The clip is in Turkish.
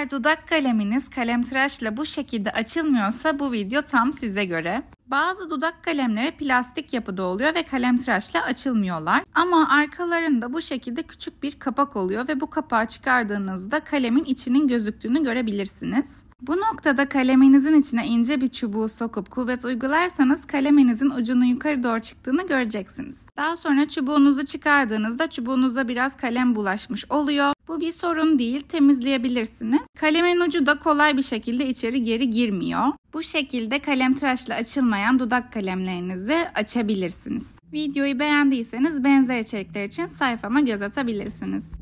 Eğer dudak kaleminiz kalem tıraşla bu şekilde açılmıyorsa bu video tam size göre. Bazı dudak kalemleri plastik yapıda oluyor ve kalem tıraşla açılmıyorlar. Ama arkalarında bu şekilde küçük bir kapak oluyor ve bu kapağı çıkardığınızda kalemin içinin gözüktüğünü görebilirsiniz. Bu noktada kaleminizin içine ince bir çubuğu sokup kuvvet uygularsanız kaleminizin ucunun yukarı doğru çıktığını göreceksiniz. Daha sonra çubuğunuzu çıkardığınızda çubuğunuza biraz kalem bulaşmış oluyor. Bu bir sorun değil, temizleyebilirsiniz. Kalemin ucu da kolay bir şekilde içeri geri girmiyor. Bu şekilde kalem tıraşla açılmayan dudak kalemlerinizi açabilirsiniz. Videoyu beğendiyseniz benzer içerikler için sayfama göz atabilirsiniz.